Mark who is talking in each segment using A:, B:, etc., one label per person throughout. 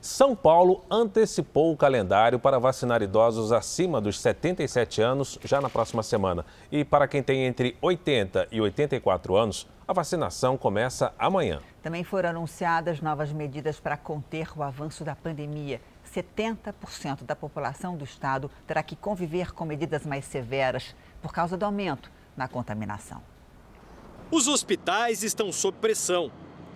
A: São Paulo antecipou o calendário para vacinar idosos acima dos 77 anos já na próxima semana. E para quem tem entre 80 e 84 anos, a vacinação começa amanhã.
B: Também foram anunciadas novas medidas para conter o avanço da pandemia. 70% da população do estado terá que conviver com medidas mais severas por causa do aumento na contaminação.
C: Os hospitais estão sob pressão.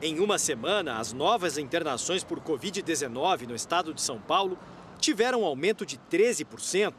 C: Em uma semana, as novas internações por Covid-19 no estado de São Paulo tiveram um aumento de 13%.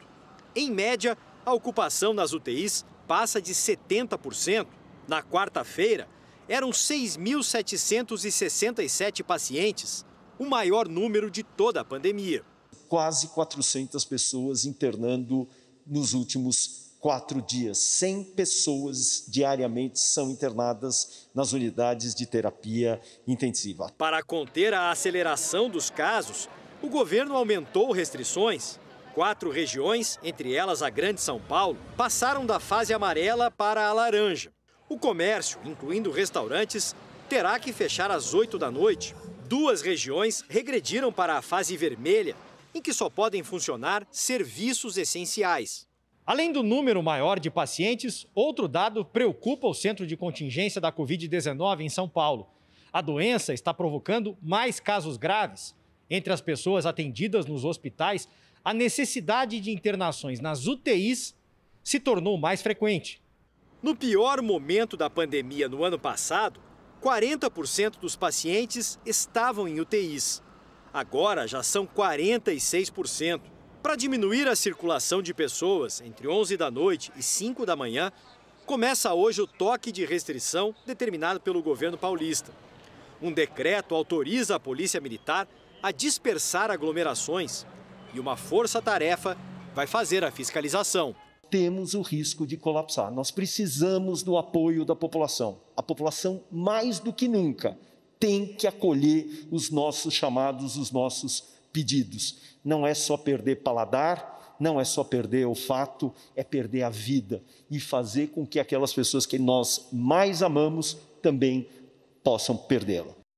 C: Em média, a ocupação nas UTIs passa de 70%. Na quarta-feira, eram 6.767 pacientes, o maior número de toda a pandemia.
A: Quase 400 pessoas internando nos últimos quatro dias. 100 pessoas diariamente são internadas nas unidades de terapia intensiva.
C: Para conter a aceleração dos casos, o governo aumentou restrições. Quatro regiões, entre elas a Grande São Paulo, passaram da fase amarela para a laranja. O comércio, incluindo restaurantes, terá que fechar às 8 da noite. Duas regiões regrediram para a fase vermelha, em que só podem funcionar serviços essenciais. Além do número maior de pacientes, outro dado preocupa o centro de contingência da Covid-19 em São Paulo. A doença está provocando mais casos graves. Entre as pessoas atendidas nos hospitais, a necessidade de internações nas UTIs se tornou mais frequente. No pior momento da pandemia no ano passado, 40% dos pacientes estavam em UTIs. Agora já são 46%. Para diminuir a circulação de pessoas entre 11 da noite e 5 da manhã, começa hoje o toque de restrição determinado pelo governo paulista. Um decreto autoriza a Polícia Militar a dispersar aglomerações e uma força-tarefa vai fazer a fiscalização.
A: Temos o risco de colapsar. Nós precisamos do apoio da população. A população, mais do que nunca, tem que acolher os nossos chamados, os nossos pedidos. Não é só perder paladar, não é só perder olfato, é perder a vida e fazer com que aquelas pessoas que nós mais amamos também possam perdê-la.